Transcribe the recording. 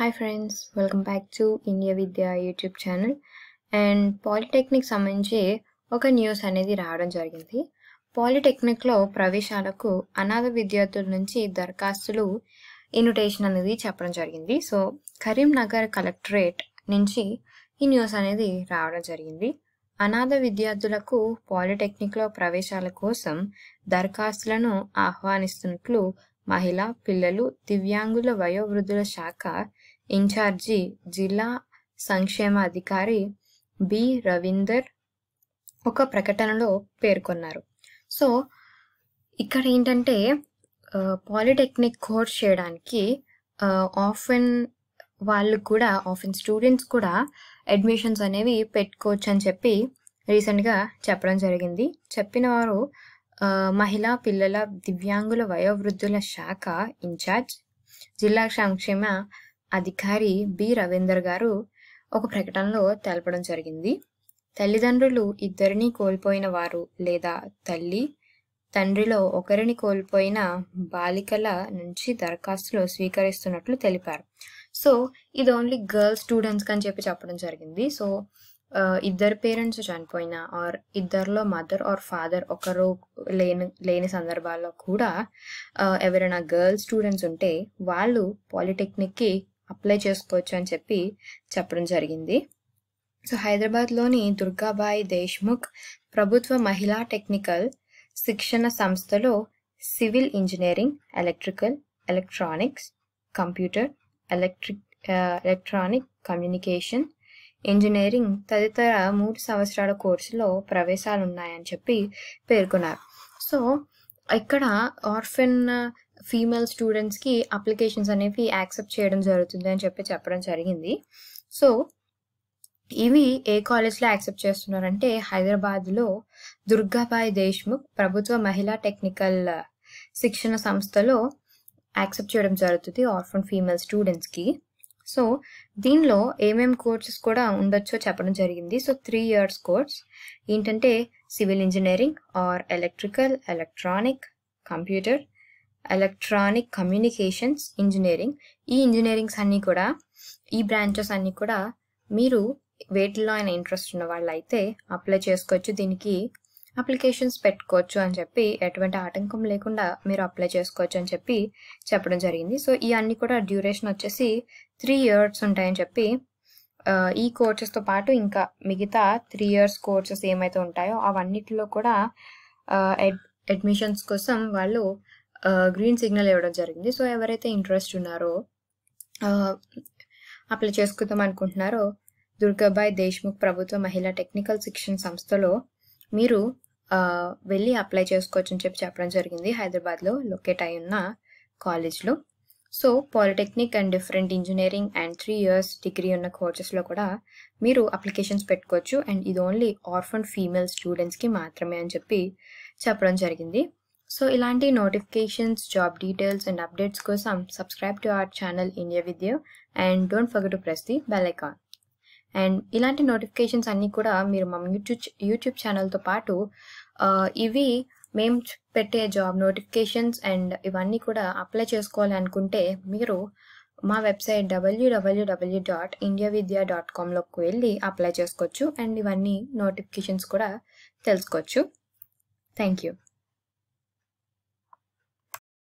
hi friends welcome back to India Vidya YouTube channel and polytechnic సంబంధించి ఒక news అనేది రావడం జరిగింది పాలిటెక్నిక్లో ప్రవేశాలకు అనాథ విద్యార్థుల నుంచి దరఖాస్తులు ఇన్విటేషన్ అనేది చెప్పడం జరిగింది సో కరీంనగర్ కలెక్టరేట్ నుంచి ఈ న్యూస్ అనేది రావడం జరిగింది అనాథ విద్యార్థులకు పాలిటెక్నిక్లో ప్రవేశాల కోసం దరఖాస్తులను ఆహ్వానిస్తున్నట్లు మహిళ పిల్లలు దివ్యాంగుల వయోవృద్ధుల శాఖ ఇన్ఛార్జి జిల్లా సంక్షేమ అధికారి బి రవీందర్ ఒక ప్రకటనలో పేర్కొన్నారు సో ఇక్కడ ఏంటంటే పాలిటెక్నిక్ కోర్స్ చేయడానికి ఆఫెన్ వాళ్ళు కూడా ఆఫెన్ స్టూడెంట్స్ కూడా అడ్మిషన్స్ అనేవి పెట్టుకోవచ్చు అని చెప్పి రీసెంట్గా చెప్పడం జరిగింది చెప్పిన వారు మహిళా పిల్లల దివ్యాంగుల వయోవృద్ధుల శాఖ ఇన్ఛార్జ్ జిల్లా సంక్షేమ అధికారి బి రవీందర్ గారు ఒక ప్రకటనలో తెలపడం జరిగింది తల్లిదండ్రులు ఇద్దరిని కోల్పోయిన వారు లేదా తల్లి తండ్రిలో ఒకరిని కోల్పోయిన బాలికల నుంచి దరఖాస్తులు స్వీకరిస్తున్నట్లు తెలిపారు సో ఇది ఓన్లీ గర్ల్స్ స్టూడెంట్స్కి అని చెప్పి చెప్పడం జరిగింది సో ఇద్దరు పేరెంట్స్ చనిపోయినా ఆర్ ఇద్దరిలో మదర్ ఆర్ ఫాదర్ ఒకరు లేని లేని సందర్భాల్లో కూడా ఎవరైనా గర్ల్స్ స్టూడెంట్స్ ఉంటే వాళ్ళు పాలిటెక్నిక్కి అప్లై చేసుకోవచ్చు అని చెప్పి చెప్పడం జరిగింది సో హైదరాబాద్లోని దుర్గాబాయి దేశ్ముఖ్ ప్రభుత్వ మహిళా టెక్నికల్ శిక్షణ సంస్థలో civil engineering electrical electronics computer electric electronic communication engineering తదితర మూడు సంవత్సరాల కోర్సులో ప్రవేశాలు ఉన్నాయని చెప్పి పేర్కొన్నారు సో ఇక్కడ ఆర్ఫెన్ ఫీమేల్ స్టూడెంట్స్కి అప్లికేషన్స్ అనేవి యాక్సెప్ట్ చేయడం జరుగుతుంది అని చెప్పి చెప్పడం జరిగింది సో ఇవి ఏ కాలేజ్లో యాక్సెప్ట్ చేస్తున్నారంటే హైదరాబాద్లో దుర్గాబాయ్ దేశ్ముఖ్ ప్రభుత్వ మహిళా టెక్నికల్ uh, శిక్షణ సంస్థలో యాక్సెప్ట్ చేయడం జరుగుతుంది ఆర్ఫన్ ఫీమేల్ స్టూడెంట్స్కి సో దీనిలో ఏమేమి కోర్సెస్ కూడా ఉండొచ్చో చెప్పడం జరిగింది సో త్రీ ఇయర్స్ కోర్స్ ఏంటంటే civil engineering or electrical electronic computer electronic communications engineering ఈ ఇంజనీరింగ్స్ అన్నీ కూడా ఈ బ్రాంచెస్ అన్నీ కూడా మీరు వేటిలో అయినా ఇంట్రెస్ట్ ఉన్న వాళ్ళు అయితే అప్లై చేసుకోవచ్చు దీనికి అప్లికేషన్స్ పెట్టుకోవచ్చు అని చెప్పి ఎటువంటి ఆటంకం లేకుండా మీరు అప్లై చేసుకోవచ్చు అని చెప్పి చెప్పడం జరిగింది సో ఈ అన్ని కూడా డ్యూరేషన్ వచ్చేసి త్రీ ఇయర్స్ ఉంటాయని చెప్పి ఈ కోర్సెస్తో పాటు ఇంకా మిగతా త్రీ ఇయర్స్ కోర్సెస్ ఏమైతే ఉంటాయో అవన్నిటిలో కూడా అడ్మిషన్స్ కోసం వాళ్ళు గ్రీన్ సిగ్నల్ ఇవ్వడం జరిగింది సో ఎవరైతే ఇంట్రెస్ట్ ఉన్నారో అప్లై చేసుకుందాం అనుకుంటున్నారో దుర్గాబాయ్ దేశ్ముఖ్ ప్రభుత్వ మహిళా టెక్నికల్ శిక్షణ సంస్థలో మీరు వెళ్ళి అప్లై చేసుకోవచ్చు అని చెప్పి చెప్పడం జరిగింది హైదరాబాద్లో లొకేట్ అయి ఉన్న కాలేజ్లో so polytechnic and different engineering and three years degree ఉన్న కోర్సెస్లో కూడా మీరు అప్లికేషన్స్ పెట్టుకోవచ్చు అండ్ ఇది ఓన్లీ ఆర్ఫన్ ఫీమేల్ స్టూడెంట్స్కి మాత్రమే అని చెప్పి చెప్పడం జరిగింది సో ఇలాంటి notifications job details and updates కోసం subscribe to our channel India Vidya and don't forget to press the bell icon and ఇలాంటి నోటిఫికేషన్స్ అన్నీ కూడా మీరు మా యూట్యూబ్ యూట్యూబ్ ఛానల్తో పాటు ఇవి మేము పెట్టే జాబ్ నోటిఫికేషన్స్ అండ్ ఇవన్నీ కూడా అప్లై చేసుకోవాలి అనుకుంటే మీరు మా website W dot India Vidya dot కామ్లోకి వెళ్ళి అప్లై చేసుకోవచ్చు అండ్ ఇవన్నీ నోటిఫికేషన్స్ కూడా తెలుసుకోవచ్చు థ్యాంక్ యూ